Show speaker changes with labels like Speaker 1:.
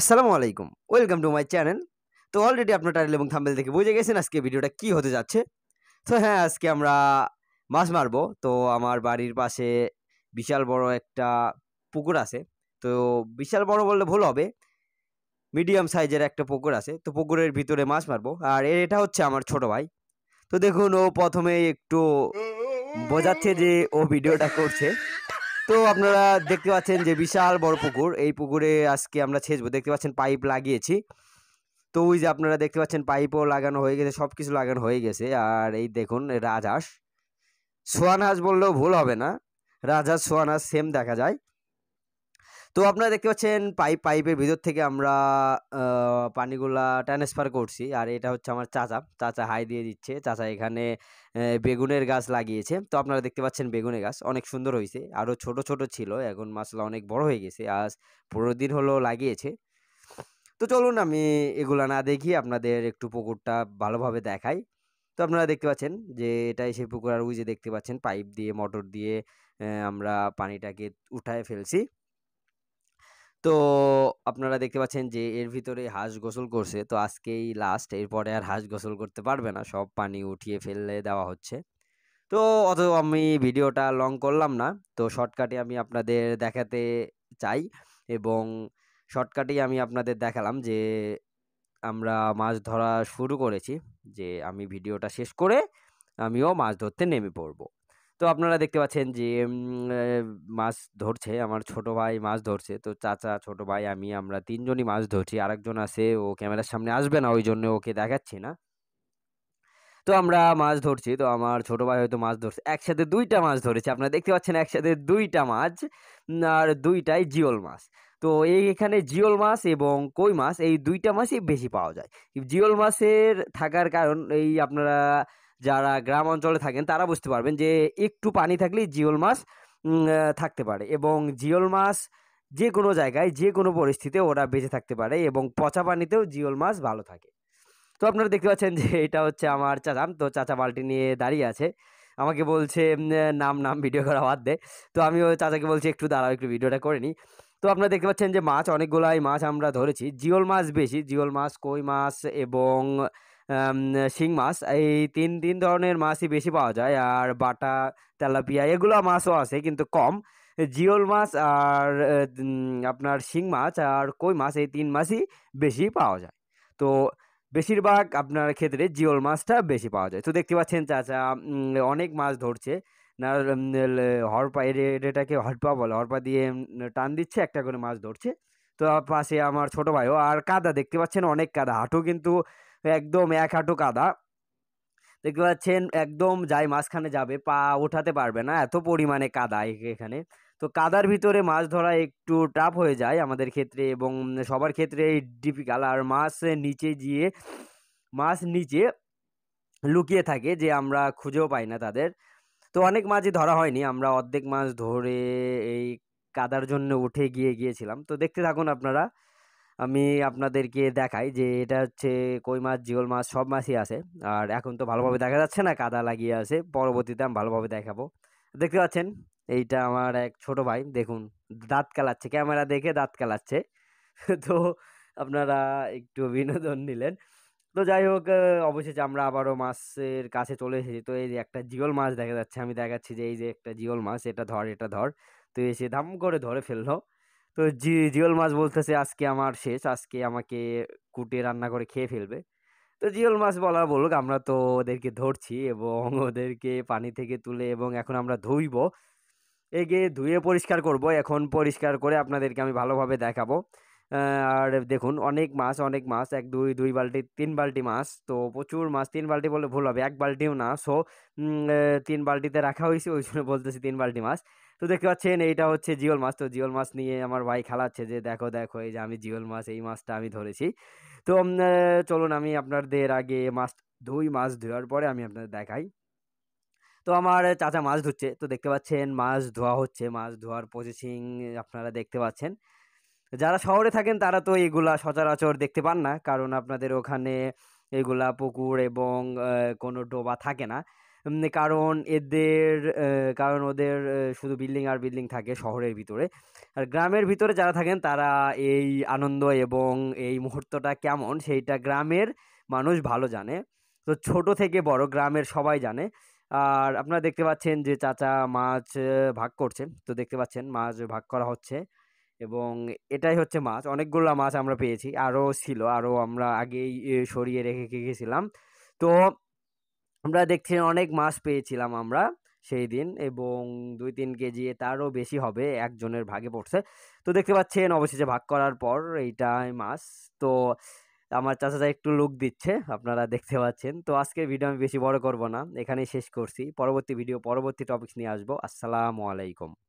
Speaker 1: আসসালামু আলাইকুম welcome to my channel তো অলরেডি আপনার টাইটেল এবং থাম্বেল দেখে বুঝে গেছেন আজকে ভিডিওটা কি হতে যাচ্ছে তো হ্যাঁ আজকে আমরা মাছ মারবো তো আমার বাড়ির পাশে বিশাল বড় একটা পুকুর আছে তো বিশাল বড় বললে ভুল হবে মিডিয়াম সাইজের একটা পুকুর আছে তো পুকুরের ভিতরে মাছ মারবো আর এটা হচ্ছে আমার ছোট ভাই তো দেখুন ও প্রথমে একটু বোঝাচ্ছে যে ও ভিডিওটা করছে তো আপনারা দেখতে পাচ্ছেন যে বিশাল বড় পুকুর এই পুকুরে আজকে আমরা ছেঁচবো দেখতে পাচ্ছেন পাইপ লাগিয়েছি তো ওই যে আপনারা দেখতে পাচ্ছেন পাইপও লাগানো হয়ে গেছে সব কিছু লাগানো হয়ে গেছে আর এই দেখুন রাজহাঁস সোয়ান হাঁস বললেও ভুল হবে না রাজহাঁস সোয়ান হাঁস সেম দেখা যায় তো আপনারা দেখতে পাচ্ছেন পাইপ পাইপের ভিতর থেকে আমরা পানিগুলা ট্রান্সফার করছি আর এটা হচ্ছে আমার চাচা চাচা হাই দিয়ে দিচ্ছে চাচা এখানে বেগুনের গাছ লাগিয়েছে তো আপনারা দেখতে পাচ্ছেন বেগুনের গাছ অনেক সুন্দর হয়েছে আরও ছোট ছোট ছিল এখন মাছলা অনেক বড় হয়ে গেছে আজ পনেরো দিন হলো লাগিয়েছে তো চলুন আমি এগুলা না দেখি আপনাদের একটু পুকুরটা ভালোভাবে দেখাই তো আপনারা দেখতে পাচ্ছেন যে এটাই সেই পুকুর আর ওই যে দেখতে পাচ্ছেন পাইপ দিয়ে মোটর দিয়ে আমরা পানিটাকে উঠায় ফেলছি তো আপনারা দেখতে পাচ্ছেন যে এর ভিতরে হাঁস গোসল করছে তো আজকেই লাস্ট এরপরে আর হাঁস গোসল করতে পারবে না সব পানি উঠিয়ে ফেলে দেওয়া হচ্ছে তো অত আমি ভিডিওটা লং করলাম না তো শর্টকাটে আমি আপনাদের দেখাতে চাই এবং শর্টকাটেই আমি আপনাদের দেখালাম যে আমরা মাছ ধরা শুরু করেছি যে আমি ভিডিওটা শেষ করে আমিও মাছ ধরতে নেমে পড়ব তো আপনারা দেখতে পাচ্ছেন যে মাছ ধরছে আমার ছোট ভাই মাছ ধরছে তো চাচা ছোট ভাই আমি আমরা তিনজনই মাছ ধরছি আরেকজন আছে ও ক্যামেরার সামনে আসবে না ওই জন্য ওকে দেখাচ্ছি না তো আমরা মাছ ধরছি তো আমার ছোট ভাই হয়তো মাছ ধরছে একসাথে দুইটা মাছ ধরেছে আপনারা দেখতে পাচ্ছেন একসাথে দুইটা মাছ আর দুইটাই জিওল মাছ তো এই এখানে জিওল মাছ এবং কই মাছ এই দুইটা মাছই বেশি পাওয়া যায় জিওল মাছের থাকার কারণ এই আপনারা যারা গ্রাম অঞ্চলে থাকেন তারা বুঝতে পারবেন যে একটু পানি থাকলেই জিওল মাছ থাকতে পারে এবং জিওল মাছ যে কোনো জায়গায় যে কোনো পরিস্থিতিতে ওরা বেঁচে থাকতে পারে এবং পচা পানিতেও জিওল মাছ ভালো থাকে তো আপনারা দেখতে পাচ্ছেন যে এটা হচ্ছে আমার চাচা তো চাচা বালটি নিয়ে দাঁড়িয়ে আছে আমাকে বলছে নাম নাম ভিডিও করা বাদ দেয় তো আমি ওই চাচাকে বলছি একটু দাঁড়াও একটু ভিডিওটা করে নিই তো আপনারা দেখতে পাচ্ছেন যে মাছ অনেকগুলাই মাছ আমরা ধরেছি জিওল মাছ বেশি জিওল মাছ কই মাছ এবং শিং মাছ এই তিন তিন ধরনের মাছই বেশি পাওয়া যায় আর বাটা তেলাপিয়া এগুলো মাছও আছে কিন্তু কম জিওল মাছ আর আপনার শিং মাছ আর কই মাছ এই তিন মাছই বেশি পাওয়া যায় তো বেশিরভাগ আপনার ক্ষেত্রে জিওল মাছটা বেশি পাওয়া যায় তো দেখতে পাচ্ছেন চাচা অনেক মাছ ধরছে না হরপা এটাকে হরপা বলে হরপা দিয়ে টান দিচ্ছে একটা করে মাছ ধরছে তো পাশে আমার ছোট ভাইও আর কাদা দেখতে পাচ্ছেন অনেক কাদা হাঁটু কিন্তু একদম এক হাঁটু কাদা দেখতে পাচ্ছেন একদম যাই মাঝখানে যাবে পা ওঠাতে পারবে না এত পরিমাণে কাদা এখানে তো কাদার ভিতরে মাছ ধরা একটু টাফ হয়ে যায় আমাদের ক্ষেত্রে এবং সবার ক্ষেত্রে ডিফিকাল্ট আর মাছ নিচে গিয়ে মাছ নিচে লুকিয়ে থাকে যে আমরা খুঁজেও পাই না তাদের তো অনেক মাছই ধরা হয়নি আমরা অর্ধেক মাছ ধরে এই কাদার জন্য উঠে গিয়ে গিয়েছিলাম তো দেখতে থাকুন আপনারা আমি আপনাদেরকে দেখাই যে এটা হচ্ছে কই মাছ জিওল মাছ সব মাছই আছে আর এখন তো ভালোভাবে দেখা যাচ্ছে না কাদা লাগিয়ে আছে পরবর্তীতে আমি ভালোভাবে দেখাবো দেখতে পাচ্ছেন এইটা আমার এক ছোট ভাই দেখুন দাঁত কালাচ্ছে ক্যামেরা দেখে দাঁত কালাচ্ছে তো আপনারা একটু বিনোদন নিলেন তো যাই হোক অবশেষে আমরা আবারও মাছের কাছে চলে এসেছি তো এই যে একটা জিওল মাছ দেখা যাচ্ছে আমি দেখাচ্ছি যে এই যে একটা জিওল মাছ এটা ধর এটা ধর তো এসে ধাম করে ধরে ফেললো তো জি জিওল মাছ বলতেছে আজকে আমার শেষ আজকে আমাকে কুটে রান্না করে খেয়ে ফেলবে তো জিওল মাছ বলা বলুক আমরা তো ওদেরকে ধরছি এবং ওদেরকে পানি থেকে তুলে এবং এখন আমরা ধুইব এগে ধুয়ে পরিষ্কার করব এখন পরিষ্কার করে আপনাদেরকে আমি ভালোভাবে দেখাবো আর দেখুন অনেক মাছ অনেক মাছ এক দুই দুই বালতি তিন বালতি মাছ তো প্রচুর মাছ তিন বালতি বলে ভুল হবে এক বালতিও না সো তিন বালতিতে রাখা হয়েছে ওই জন্য বলতেছি তিন বালতি মাছ তো দেখতে পাচ্ছেন এইটা হচ্ছে জিওল মাছ তো জিওল মাছ নিয়ে আমার ভাই খেলাচ্ছে যে দেখো দেখো এই যে আমি জিওল মাছ এই মাছটা আমি ধরেছি তো চলুন আমি আপনাদের আগে মাছ ধুই মাছ ধোয়ার পরে আমি আপনাদের দেখাই তো আমার চাচা মাছ ধুচ্ছে তো দেখতে পাচ্ছেন মাছ ধোয়া হচ্ছে মাছ ধোয়ার প্রসেসিং আপনারা দেখতে পাচ্ছেন যারা শহরে থাকেন তারা তো এগুলা সচরাচর দেখতে পান না কারণ আপনাদের ওখানে এগুলা পুকুর এবং কোনো ডোবা থাকে না কারণ এদের কারণ ওদের শুধু বিল্ডিং আর বিল্ডিং থাকে শহরের ভিতরে আর গ্রামের ভিতরে যারা থাকেন তারা এই আনন্দ এবং এই মুহূর্তটা কেমন সেইটা গ্রামের মানুষ ভালো জানে তো ছোট থেকে বড় গ্রামের সবাই জানে আর আপনারা দেখতে পাচ্ছেন যে চাচা মাছ ভাগ করছে তো দেখতে পাচ্ছেন মাছ ভাগ করা হচ্ছে এবং এটাই হচ্ছে মাছ অনেকগুলো মাছ আমরা পেয়েছি আরও ছিল আরও আমরা আগেই সরিয়ে রেখে গেছিলাম তো আমরা দেখছি অনেক মাছ পেয়েছিলাম আমরা সেই দিন এবং দুই তিন কেজি তারও বেশি হবে একজনের ভাগে পড়ছে তো দেখতে পাচ্ছেন অবশেষে ভাগ করার পর এইটাই মাছ তো আমার চাচাটা একটু লুক দিচ্ছে আপনারা দেখতে পাচ্ছেন তো আজকের ভিডিও আমি বেশি বড় করব না এখানেই শেষ করছি পরবর্তী ভিডিও পরবর্তী টপিক্স নিয়ে আসবো আসসালামু আলাইকুম